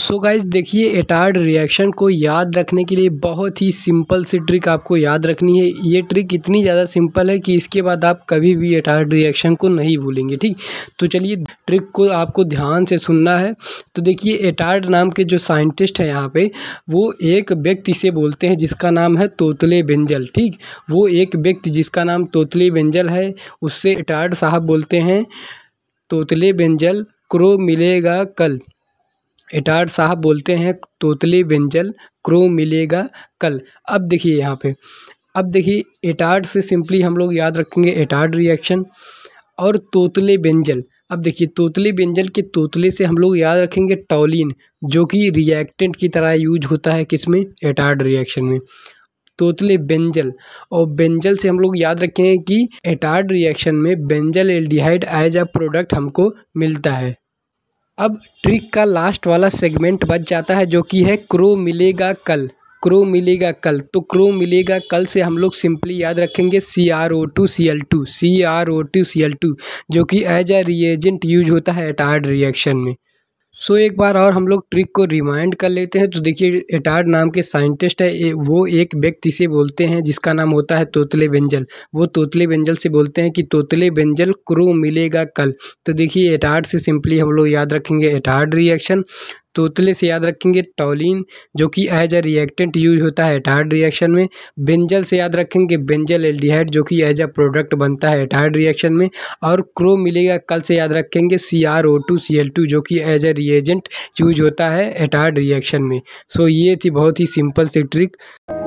सो guys देखिए Etard reaction को याद रखने के लिए बहुत ही सिंपल सी ट्रिक आपको याद रखनी है ये ट्रिक इतनी ज़्यादा सिंपल है कि इसके बाद आप कभी भी एटार्ड रिएक्शन को नहीं भूलेंगे ठीक तो चलिए ट्रिक को आपको ध्यान से सुनना है तो देखिए एटार्ड नाम के जो साइंटिस्ट हैं यहाँ पे वो एक व्यक्ति से बोलते हैं जिसका नाम है तोतले बेंजल ठीक वो एक व्यक्ति जिसका नाम तोतले बेंजल है उससे एटार्ड साहब बोलते हैं तोतले बेंजल क्रो मिलेगा कल एटार्ड साहब बोलते हैं तोतले व्यंजल क्रो मिलेगा कल अब देखिए यहाँ पे अब देखिए एटार्ड से सिंपली हम लोग याद रखेंगे एटार्ड रिएक्शन और तोतले बेंजल अब देखिए तोतले बेंजल के तोतले से हम लोग याद रखेंगे टॉलिन जो कि रिएक्टेंट की तरह यूज होता है किसमें एटार्ड रिएक्शन में तोतले बेंजल और बेंजल से हम लोग याद रखें कि एटार्ड रिएक्शन में benzaldehyde as a product हमको मिलता है अब ट्रिक का लास्ट वाला सेगमेंट बच जाता है जो कि है क्रो मिलेगा कल क्रो मिलेगा कल तो क्रो मिलेगा कल से हम लोग सिंपली याद रखेंगे C R O two C L two C R O two C L two जो कि एज अ रिएजेंट यूज होता है आर्ड रिएक्शन में सो so, एक बार और हम लोग ट्रिक को रिमाइंड कर लेते हैं तो देखिए एटार्ड नाम के साइंटिस्ट है वो एक व्यक्ति से बोलते हैं जिसका नाम होता है तोतले बेंजल वो तोतले बेंजल से बोलते हैं कि तोतले बेंजल क्रो मिलेगा कल तो देखिए एटार्ड से सिंपली हम लोग याद रखेंगे एटार्ड रिएक्शन तोतले से याद रखेंगे टॉलिन जो कि एज अ रिएक्टेंट यूज होता है एटार्ड रिएक्शन में बेंजल से याद रखेंगे बेंजल एल्डिहाइड जो कि एज अ प्रोडक्ट बनता है एटार्ड रिएक्शन में और क्रो मिलेगा कल से याद रखेंगे C R O two C L two जो कि एज अ रिएजेंट यूज होता है एटार्ड रिएक्शन में सो ये थी बहुत ही सिंपल सी ट्रिक